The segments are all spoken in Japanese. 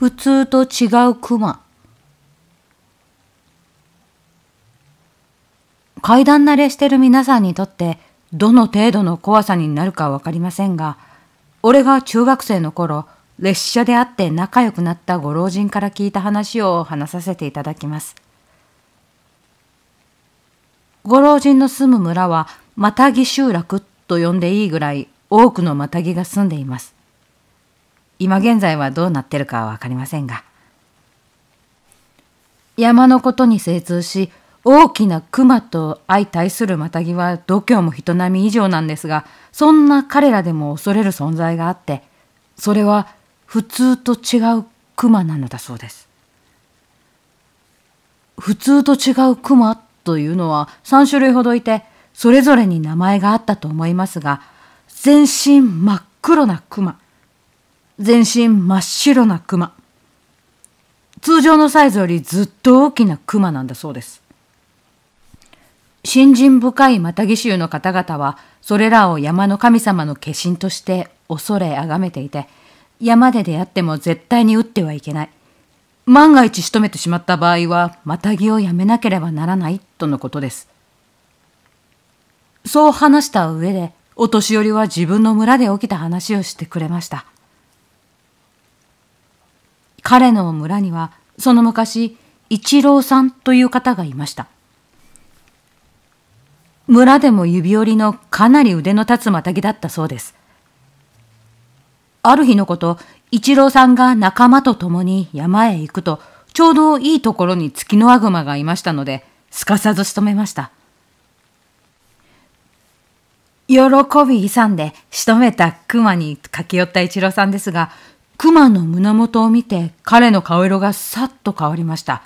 普通と違うクマ。階段慣れしてる皆さんにとってどの程度の怖さになるかわかりませんが、俺が中学生の頃、列車で会って仲良くなったご老人から聞いた話を話させていただきます。ご老人の住む村は、マタギ集落と呼んでいいぐらい多くのマタギが住んでいます。今現在はどうなってるかは分かりませんが山のことに精通し大きな熊と相対するマタギは度胸も人並み以上なんですがそんな彼らでも恐れる存在があってそれは普通と違う熊なのだそうです普通と違う熊というのは3種類ほどいてそれぞれに名前があったと思いますが全身真っ黒な熊全身真っ白なクマ。通常のサイズよりずっと大きなクマなんだそうです。信心深いマタギ衆の方々は、それらを山の神様の化身として恐れ崇めていて、山で出会っても絶対に打ってはいけない。万が一仕留めてしまった場合は、マタギをやめなければならないとのことです。そう話した上で、お年寄りは自分の村で起きた話をしてくれました。彼の村にはその昔一郎さんという方がいました村でも指折りのかなり腕の立つまたぎだったそうですある日のこと一郎さんが仲間と共に山へ行くとちょうどいいところにツキノワグマがいましたのですかさず仕留めました喜び勇んで仕留めた熊に駆け寄った一郎さんですが熊の胸元を見て彼の顔色がさっと変わりました。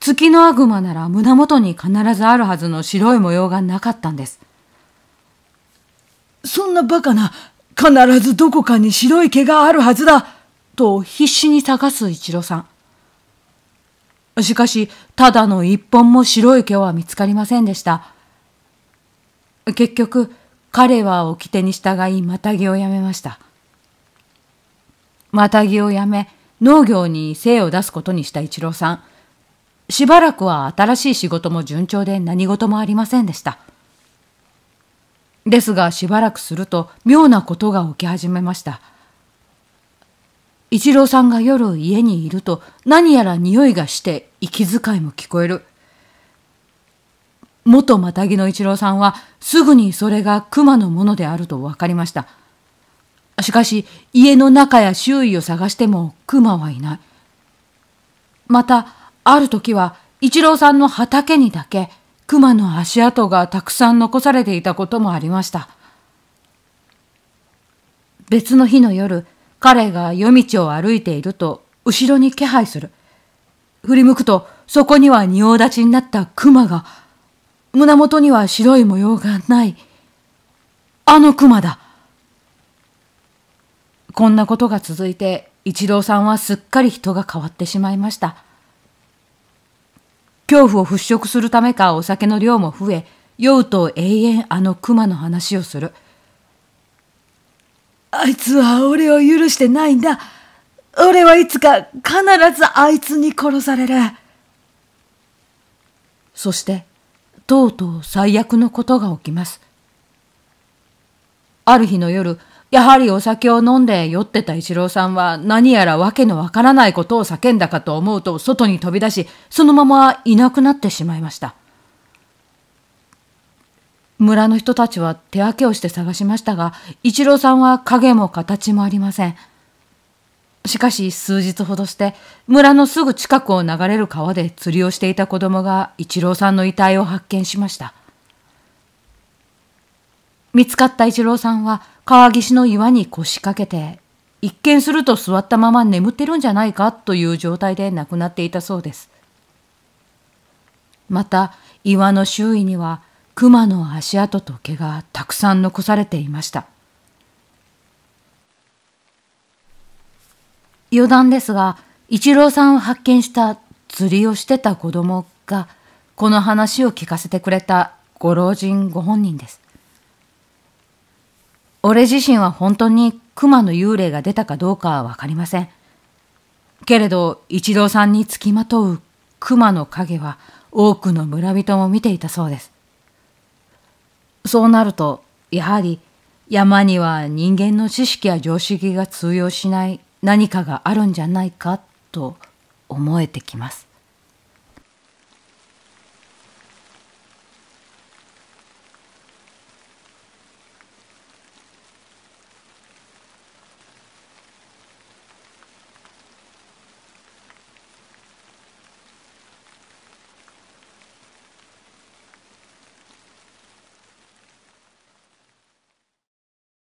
月のアグマなら胸元に必ずあるはずの白い模様がなかったんです。そんなバカな、必ずどこかに白い毛があるはずだと必死に探す一郎さん。しかし、ただの一本も白い毛は見つかりませんでした。結局、彼は掟に従い、またぎをやめました。またぎをやめ、農業に精を出すことにした一郎さん。しばらくは新しい仕事も順調で何事もありませんでした。ですがしばらくすると妙なことが起き始めました。一郎さんが夜家にいると何やら匂いがして息遣いも聞こえる。元またぎの一郎さんはすぐにそれが熊のものであると分かりました。しかし家の中や周囲を探しても熊はいない。また、ある時は一郎さんの畑にだけ熊の足跡がたくさん残されていたこともありました。別の日の夜、彼が夜道を歩いていると後ろに気配する。振り向くとそこには仁王立ちになった熊が、胸元には白い模様がない。あの熊だ。こんなことが続いて一郎さんはすっかり人が変わってしまいました。恐怖を払拭するためかお酒の量も増え、酔うと永遠あの熊の話をする。あいつは俺を許してないんだ。俺はいつか必ずあいつに殺される。そして、とうとう最悪のことが起きます。ある日の夜、やはりお酒を飲んで酔ってた一郎さんは何やら訳のわからないことを叫んだかと思うと外に飛び出し、そのままいなくなってしまいました。村の人たちは手分けをして探しましたが、一郎さんは影も形もありません。しかし数日ほどして、村のすぐ近くを流れる川で釣りをしていた子供が一郎さんの遺体を発見しました。見つかった一郎さんは川岸の岩に腰掛けて、一見すると座ったまま眠ってるんじゃないかという状態で亡くなっていたそうです。また岩の周囲には熊の足跡と毛がたくさん残されていました。余談ですが、一郎さんを発見した釣りをしてた子供が、この話を聞かせてくれたご老人ご本人です。俺自身は本当に熊の幽霊が出たかどうかは分かりません。けれど、一郎さんにつきまとう熊の影は多くの村人も見ていたそうです。そうなると、やはり山には人間の知識や常識が通用しない何かがあるんじゃないかと思えてきます。